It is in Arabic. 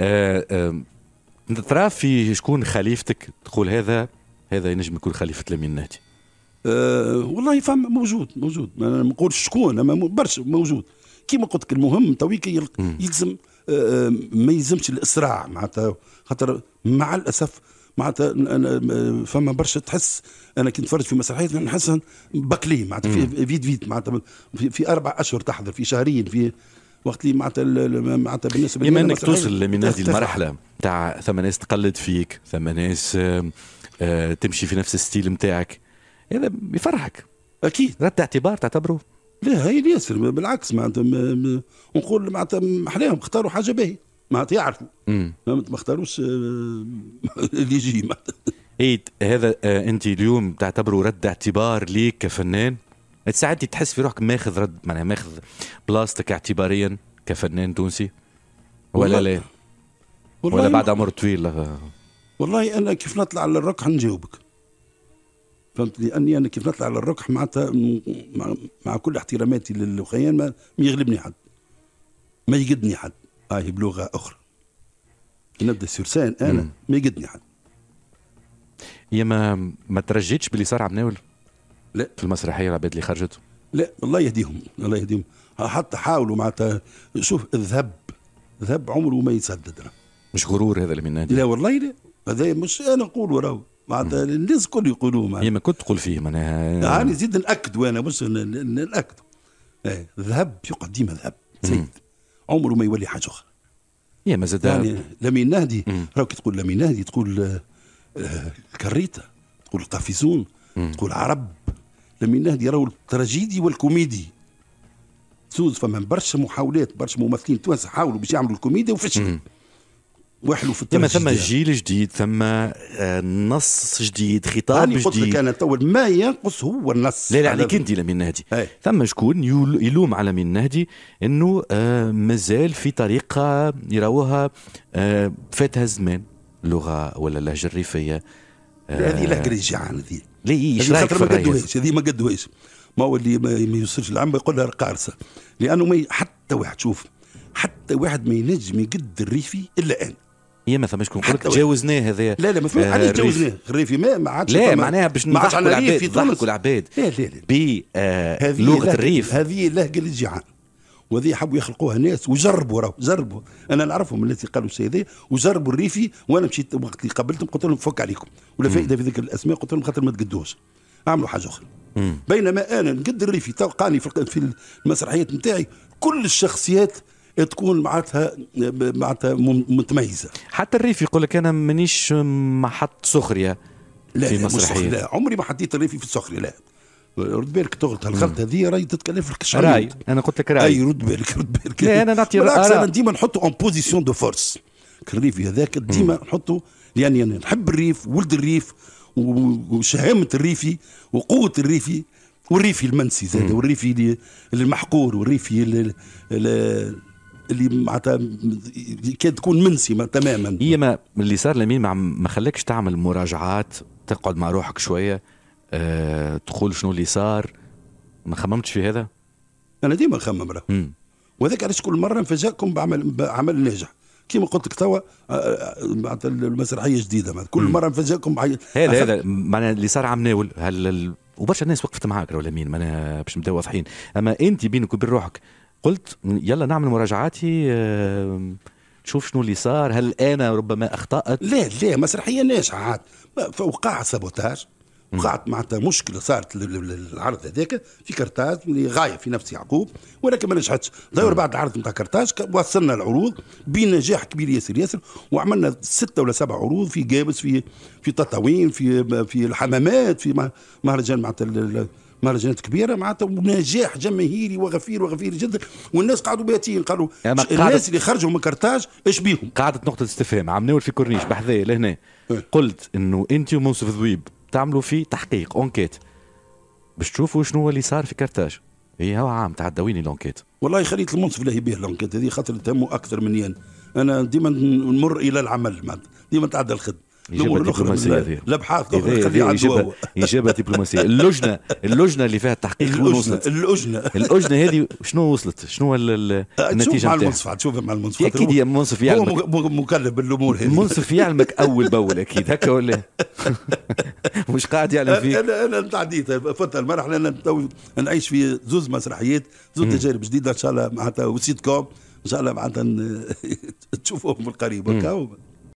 آه، ترى في شكون خليفتك تقول هذا هذا ينجم يكون خليفه الامين النهدي أه والله فهم موجود موجود ما نقولش شكون اما برشا موجود كيما قلت لك المهم تويك يلزم أه ما يلزمش الاسراع معناتها خاطر مع الاسف معناتها انا فما برشا تحس انا كنت نتفرج في مسرحيات نحس بكلي معناتها في فيد فيد معناتها في, في اربع اشهر تحضر في شهرين في وقت اللي معناتها معناتها بالنسبه لي انك توصل من هذه المرحله تاع ثم ناس تقلد فيك ثم ناس آه، آه، تمشي في نفس الستيل نتاعك هذا يفرحك اكيد رد اعتبار تعتبره لا هي ياسر بالعكس معناتها نقول معناتها محلاهم اختاروا حاجه باهيه معناتها يعرفوا ما اختاروش آه، اللي يجي معناتها ايه هذا انت اليوم تعتبره رد اعتبار ليك كفنان ساعات تحس في روحك ماخذ رد معناها ماخذ بلاستك اعتباريا كفنان تونسي ولا لا ولا بعد عمر طويل والله انا كيف نطلع على الركح نجاوبك فهمت لاني انا كيف نطلع على الركح معناتها مع, مع كل احتراماتي للخيان ما يغلبني حد ما يقدني حد هاي آه بلغه اخرى نبدا سيرسان انا ما يقدني حد يا ما ما ترجيتش باللي صار عم ناول لا في المسرحيه العباد اللي خرجته لا الله يهديهم الله يهديهم حتى حاولوا معناتها شوف الذهب الذهب عمره ما يسدد مش غرور هذا اللي من نادي لا والله لا هذا مش انا نقول راهو معناتها الناس الكل يقولوا معناتها إيه، ما كنت تقول فيه معناها انا يعني زيد ناكد وانا مش ناكد إيه، الذهب يقعد ديما ذهب سيد عمره ما يولي حاجه اخرى يا إيه، ما زاد يعني لمين نهدي راهو كي تقول لمين نهدي تقول الكريته آه، تقول القفيزون تقول عرب لم ينهض راهو التراجيدي والكوميدي سوز فما برشا محاولات برشا ممثلين تونس حاولوا باش يعملوا الكوميديا وفشلوا وحلو في التراجيدي ثم جيل جديد ثم آه، نص جديد خطاب جديد قلت لك انا تو ما ينقص هو النص لا لا عليك انت لمين نهدي ثم شكون يلوم على من نهدي انه آه مازال في طريقه يراوها آه فاتها الزمان لغه ولا اللهجه الريفيه آه. هذه لا قريش عن هذه ليش هذه ما قدوهاش هذه ما قدوهاش ما هو اللي ما يوصلش العم يقول لها قارصه لانه ما حتى واحد شوف حتى واحد ما ينجم يقد الريفي الا انا هي ما فماش كون قلت تجاوزناه هذا لا لا ما فماش آه، علاش تجاوزناه الريفي ما ما عادش لا معناها باش نضحكوا العباد نضحكوا العباد لا لا لا بلغه آه، الريف هذه لهجه الجيعان وذي حبوا يخلقوها ناس وجربوا راهو جربوا انا نعرفهم التي قالوا الشيء وجربوا الريفي وانا مشيت وقت اللي قابلتهم قلت لهم فك عليكم ولا فائده في ذكر الاسماء قلت لهم خاطر ما تقدوش اعملوا حاجه اخرى بينما انا نقد الريفي تلقاني في المسرحيات نتاعي كل الشخصيات تكون معناتها معناتها متميزه حتى الريفي يقول لك انا مانيش محط سخريه لا في لا, لا عمري ما حطيت الريفي في السخريه لا رد بالك تغلط الغلطه هذه راهي تتكلف لك شعور راي أيوة. انا قلت لك راي اي أيوة، رد بالك رد بالك لا انا نعطي بالعكس انا ديما نحطه اون بوزيسيون دو فورس الريفي هذاك ديما نحطه يعني انا نحب الريف ولد الريف وشهامه الريفي وقوه الريفي والريفي المنسي زاد والريفي المحقور والريفي اللي, اللي معناتها كاد تكون منسي تماما هي ما اللي صار لمين ما خلاكش تعمل مراجعات تقعد مع روحك شويه تقول آه، شنو اللي صار ما خممتش في هذا انا ديما نخمم راه وهذاك علاش كل مره نفاجئكم بعمل بعمل ناجح كيما قلت لك توا آه، آه، معناتها المسرحيه جديده كل مره نفاجئكم هذا هذا معناها اللي صار عم ناول هل وبرشا الناس وقفت معاك ولا مين معناها باش نبداو واضحين اما انت بينك وبين روحك قلت يلا نعمل مراجعاتي تشوف شنو اللي صار هل انا ربما اخطات لا لا مسرحيه ناجحه عاد وقع سابوتاج وقعت معناتها مشكله صارت للعرض هذاك في كرتاج اللي غايه في نفس يعقوب ولكن ما نجحتش دور بعد العرض نتاع كرتاج وصلنا العروض بنجاح كبير ياسر ياسر وعملنا ستة ولا سبع عروض في جابس في في تطاوين في في الحمامات في مهرجان معناتها مهرجانات كبيره معناتها ونجاح جماهيري وغفير وغفير جدا والناس قعدوا باتين قالوا يعني الناس اللي خرجوا من كرتاج ايش بيهم؟ قعدت نقطه استفهام عم ناول في كورنيش بحذايا لهنا إيه. قلت انه انت ومنصف ذويب تعملوا فيه تحقيق اونكيت باش تشوفوا شنو اللي صار في كرتاج هي هو عام تعدويني لونكيت والله خليت المنصف له بيه لونكيت هذه خاطر تهمه اكثر مني انا ديما نمر الى العمل ديما تعدى الخدمه اجابه دبلوماسيه الابحاث الاخرى اجابه دبلوماسيه اللجنه اللجنه اللي فيها التحقيق شنو وصلت اللجنه اللجنه هذه شنو وصلت شنو النتيجه مع المنصف أه، تشوف مع المنصف اكيد يا منصف يعلمك هو مكلف بالامور هذه منصف يعلمك اول باول اكيد هكا ولا مش قاعد يعلم فيك انا انا تعديت طيب، فت المرحله انا نعيش في زوز مسرحيات زوز تجارب جديده ان شاء الله معناتها وسيت كوم ان شاء الله معناتها تشوفوهم القريب هكا